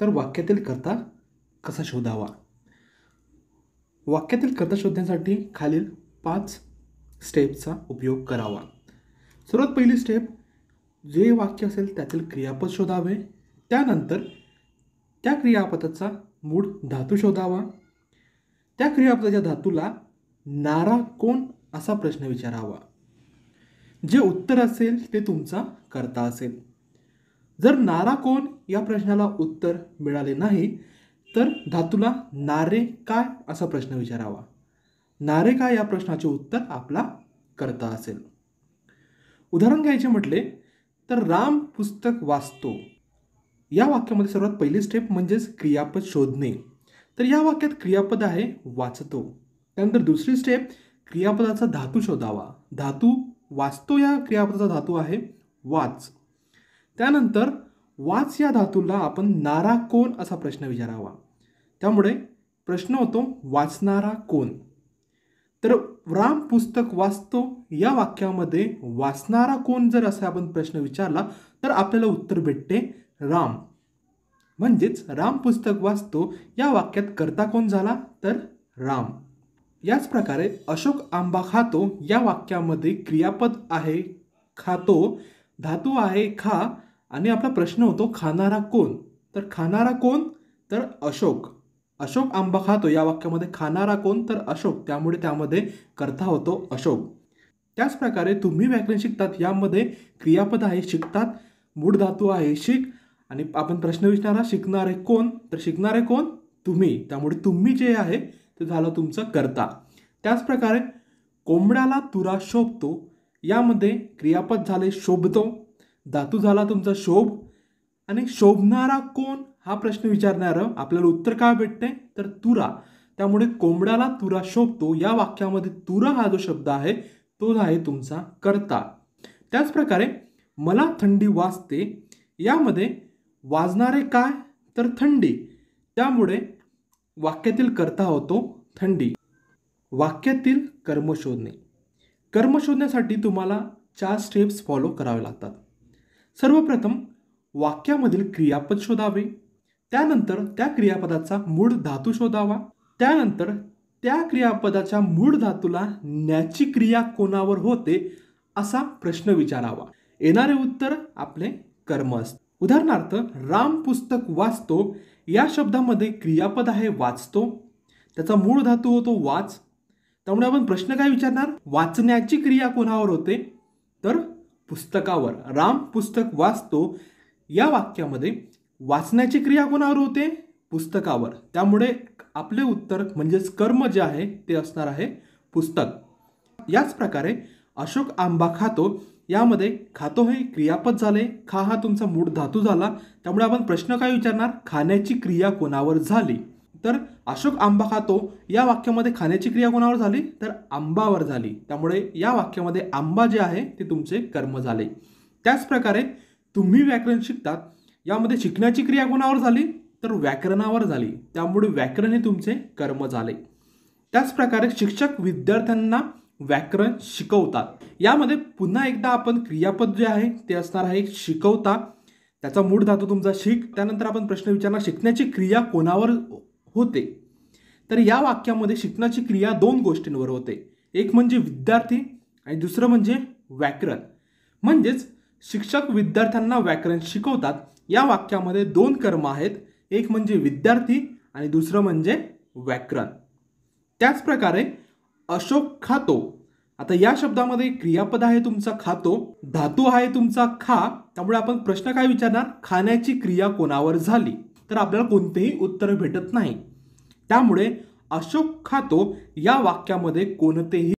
तर वाक्यातील कर्ता कसा शोधावा वाक्यातील कर्ता शोधण्यासाठी खालील पाच स्टेपचा उपयोग करावा सर्वात पहिली स्टेप जे वाक्य असेल त्यातील क्रियापद शोधावे त्यानंतर त्या क्रियापदाचा मूळ धातू शोधावा त्या क्रियापदाच्या धातूला नारा कोण असा प्रश्न विचारावा जे उत्तर असेल ते तुमचा कर्ता असेल जर नारा कोण या प्रश्नाला उत्तर मिळाले नाही तर धातूला नारे काय असा प्रश्न विचारावा नारे काय या प्रश्नाचे उत्तर आपला करता असेल उदाहरण घ्यायचे म्हटले तर राम पुस्तक वाचतो या वाक्यामध्ये सर्वात पहिली स्टेप म्हणजेच क्रियापद शोधणे तर या वाक्यात क्रियापद आहे वाचतो त्यानंतर दुसरी स्टेप क्रियापदाचा धातू शोधावा धातू वाचतो या क्रियापदाचा धातू आहे वाच त्यानंतर वाच या धातूला आपण नारा कोण असा प्रश्न विचारावा त्यामुळे प्रश्न होतो वाचणारा कोण तर राम पुस्तक वाचतो या वाक्यामध्ये वाचणारा कोण जर असा आपण प्रश्न विचारला तर आपल्याला उत्तर भेटते राम म्हणजेच राम पुस्तक वाचतो या वाक्यात करता कोण झाला तर राम याच प्रकारे अशोक आंबा खातो या वाक्यामध्ये क्रियापद आहे खातो धातू आहे खा आणि आपला प्रश्न होतो खाणारा कोण तर खाणारा कोण तर अशोक अशोक आंबा खातो या वाक्यामध्ये खाणारा कोण तर अशोक त्यामुळे त्यामध्ये करता होतो अशोक त्याचप्रकारे तुम्ही व्याकरण शिकतात यामध्ये क्रियापद आहे शिकतात मूळ धातू आहे शिक आणि आपण प्रश्न विचारणारा शिकणारे कोण तर शिकणारे कोण तुम्ही त्यामुळे तुम्ही जे आहे ते झालं तुमचं करता त्याचप्रकारे कोंबड्याला तुरा शोभतो यामध्ये क्रियापद झाले शोभतो धातू झाला तुमचा शोभ आणि शोभणारा कोण हा प्रश्न विचारणार आपल्याला उत्तर काय भेटते तर तुरा त्यामुळे कोंबड्याला तुरा शोभतो या वाक्यामध्ये तुरा हा जो शब्द आहे तो आहे तुमचा करता त्याचप्रकारे मला थंडी वाजते यामध्ये वाजणारे काय तर थंडी त्यामुळे वाक्यातील कर्ता होतो थंडी वाक्यातील कर्म शोधणे कर्म शोधण्यासाठी तुम्हाला चार स्टेप्स फॉलो करावे लागतात सर्वप्रथम वाक्यामधील क्रियापद शोधावे त्यानंतर त्या क्रियापदाचा मूळ धातू शोधावा त्यानंतर त्या क्रियापदाच्या मूळ धातूला न्याची क्रिया कोणावर होते असा प्रश्न विचारावा येणारे उत्तर आपले कर्म असते उदाहरणार्थ राम पुस्तक वाचतो या शब्दामध्ये क्रियापद आहे वाचतो त्याचा मूळ धातू होतो वाच त्यामुळे आपण प्रश्न काय विचारणार वाचण्याची क्रिया कोणावर होते तर पुस्तकावर राम पुस्तक वाचतो या वाक्यामध्ये वाचण्याची क्रिया कोणावर होते पुस्तकावर त्यामुळे आपले उत्तर म्हणजेच कर्म जे आहे ते असणार आहे पुस्तक याच प्रकारे अशोक आंबा खातो यामध्ये खातो हे क्रियापद झाले खा हा तुमचा मूळ धातू झाला त्यामुळे आपण प्रश्न काय विचारणार खाण्याची क्रिया कोणावर झाली तर अशोक आंबा खातो या वाक्यामध्ये खाण्याची क्रिया कोणावर झाली तर आंबावर झाली त्यामुळे या वाक्यामध्ये आंबा जे आहे ते तुमचे कर्म झाले त्याचप्रकारे तुम्ही व्याकरण शिकतात यामध्ये शिकण्याची क्रिया कोणावर झाली तर व्याकरणावर झाली त्यामुळे व्याकरण हे तुमचे कर्म झाले त्याचप्रकारे शिक्षक विद्यार्थ्यांना व्याकरण शिकवतात यामध्ये पुन्हा एकदा आपण क्रियापद जे आहे ते असणार आहे शिकवता त्याचा मूळ धातू तुमचा शिक त्यानंतर आपण प्रश्न विचारणार शिकण्याची क्रिया कोणावर होते तर या वाक्यामध्ये शिकण्याची क्रिया दोन गोष्टींवर होते एक म्हणजे विद्यार्थी आणि दुसरं म्हणजे व्याकरण म्हणजेच शिक्षक विद्यार्थ्यांना व्याकरण शिकवतात या वाक्यामध्ये दोन कर्म आहेत एक म्हणजे विद्यार्थी आणि दुसरं म्हणजे व्याकरण त्याचप्रकारे अशोक खातो आता या शब्दामध्ये क्रियापद आहे तुमचा खातो धातू आहे तुमचा खा त्यामुळे आपण प्रश्न काय विचारणार खाण्याची क्रिया कोणावर झाली तर आपल्याला कोणतेही उत्तर भेटत नाही त्यामुळे अशोक खातो या वाक्यामध्ये कोणतेही